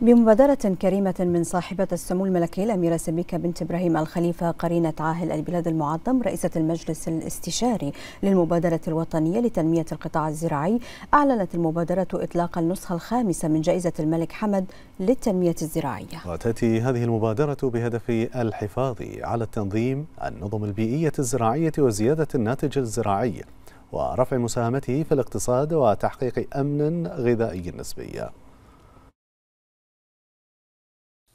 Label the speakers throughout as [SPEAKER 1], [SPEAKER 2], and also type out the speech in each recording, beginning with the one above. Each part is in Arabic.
[SPEAKER 1] بمبادرة كريمة من صاحبة السمو الملكي الأميرة سميكة بنت إبراهيم الخليفة قرينة عاهل البلاد المعظم رئيسة المجلس الاستشاري للمبادرة الوطنية لتنمية القطاع الزراعي أعلنت المبادرة إطلاق النسخة الخامسة من جائزة الملك حمد للتنمية الزراعية
[SPEAKER 2] وتأتي هذه المبادرة بهدف الحفاظ على التنظيم النظم البيئية الزراعية وزيادة الناتج الزراعي ورفع مساهمته في الاقتصاد وتحقيق أمن غذائي نسبي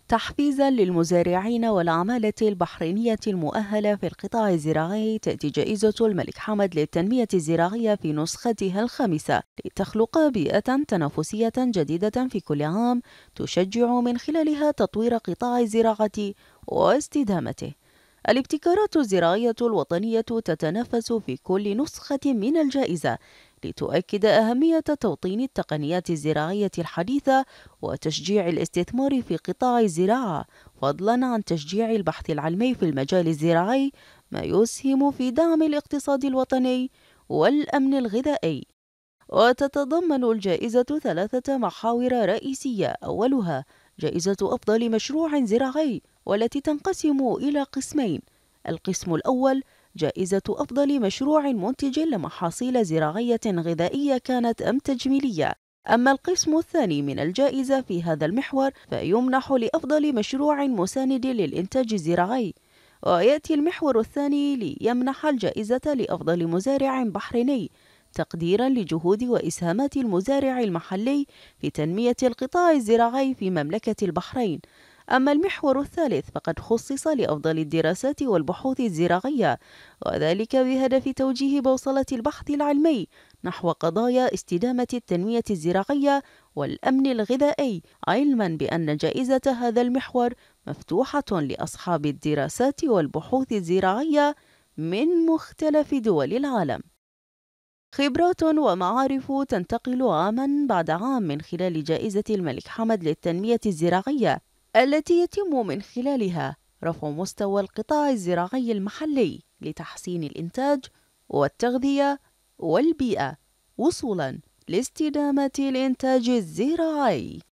[SPEAKER 2] تحفيزا للمزارعين والعمالة البحرينية المؤهلة في القطاع الزراعي تأتي جائزة الملك حمد للتنمية الزراعية في نسختها الخامسة لتخلق بيئة تنافسية جديدة في كل عام تشجع من خلالها تطوير قطاع الزراعة واستدامته الابتكارات الزراعية الوطنية تتنافس في كل نسخة من الجائزة لتؤكد أهمية توطين التقنيات الزراعية الحديثة وتشجيع الاستثمار في قطاع الزراعة فضلا عن تشجيع البحث العلمي في المجال الزراعي ما يسهم في دعم الاقتصاد الوطني والأمن الغذائي وتتضمن الجائزة ثلاثة محاور رئيسية أولها جائزة أفضل مشروع زراعي والتي تنقسم إلى قسمين القسم الأول جائزة أفضل مشروع منتج لمحاصيل زراعية غذائية كانت أم تجميلية أما القسم الثاني من الجائزة في هذا المحور فيمنح لأفضل مشروع مساند للإنتاج الزراعي ويأتي المحور الثاني ليمنح الجائزة لأفضل مزارع بحريني تقديرا لجهود وإسهامات المزارع المحلي في تنمية القطاع الزراعي في مملكة البحرين أما المحور الثالث فقد خصص لأفضل الدراسات والبحوث الزراعية وذلك بهدف توجيه بوصلة البحث العلمي نحو قضايا استدامة التنمية الزراعية والأمن الغذائي علما بأن جائزة هذا المحور مفتوحة لأصحاب الدراسات والبحوث الزراعية من مختلف دول العالم خبرات ومعارف تنتقل عاما بعد عام من خلال جائزة الملك حمد للتنمية الزراعية التي يتم من خلالها رفع مستوى القطاع الزراعي المحلي لتحسين الإنتاج والتغذية والبيئة وصولا لاستدامة الإنتاج
[SPEAKER 1] الزراعي